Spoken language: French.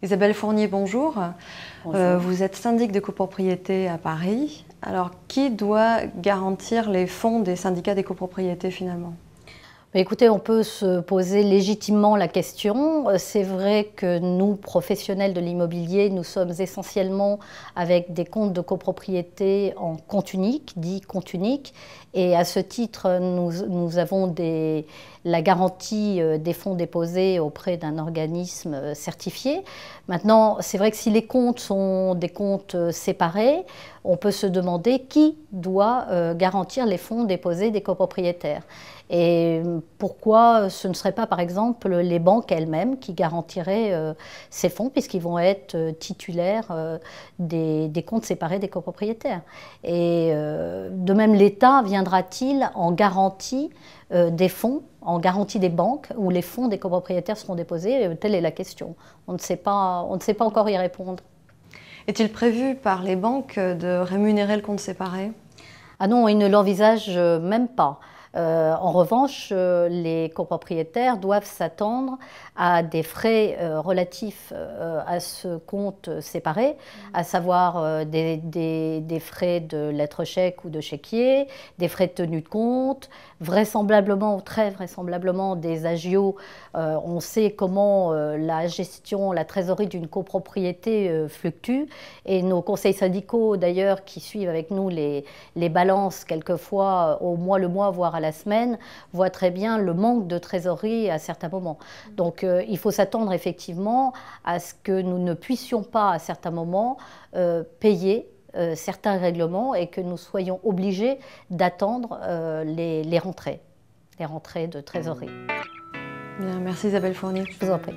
Isabelle Fournier, euh, bonjour. vous êtes syndic de copropriété à Paris. Alors, qui doit garantir les fonds des syndicats des copropriétés finalement bah, écoutez, on peut se poser légitimement la question. Euh, c'est vrai que nous, professionnels de l'immobilier, nous sommes essentiellement avec des comptes de copropriété en compte unique, dit compte unique. Et à ce titre, nous, avons la garantie euh, des fonds déposés auprès d'un organisme euh, certifié. Maintenant, c'est vrai que si les comptes sont des comptes séparés, on peut se demander qui doit euh, garantir les fonds déposés des copropriétaires. Et euh, pourquoi ce ne serait pas, par exemple, les banques elles-mêmes qui garantiraient euh, ces fonds, puisqu'ils vont être titulaires des, comptes séparés des copropriétaires Et de même, l'État viendra-t-il en garantie des fonds, en garantie des banques, où les fonds des copropriétaires seront déposés Telle est la question. On ne sait pas, on ne sait pas encore y répondre. Est-il prévu par les banques de rémunérer le compte séparé Ah non, ils ne l'envisagent même pas. Euh, en revanche, euh, les copropriétaires doivent s'attendre à des frais euh, relatifs à ce compte séparé, mmh. à savoir des, frais de lettre chèque ou de chéquier, des frais de tenue de compte, vraisemblablement ou très vraisemblablement des agios. on sait comment la gestion, la trésorerie d'une copropriété fluctue et nos conseils syndicaux d'ailleurs qui suivent avec nous les, les balances quelquefois au mois le mois, voire la semaine voit très bien le manque de trésorerie à certains moments. Donc euh, il faut s'attendre effectivement à ce que nous ne puissions pas à certains moments euh, payer euh, certains règlements et que nous soyons obligés d'attendre les, rentrées, les rentrées de trésorerie. merci Isabelle Fournier. Je vous en prie.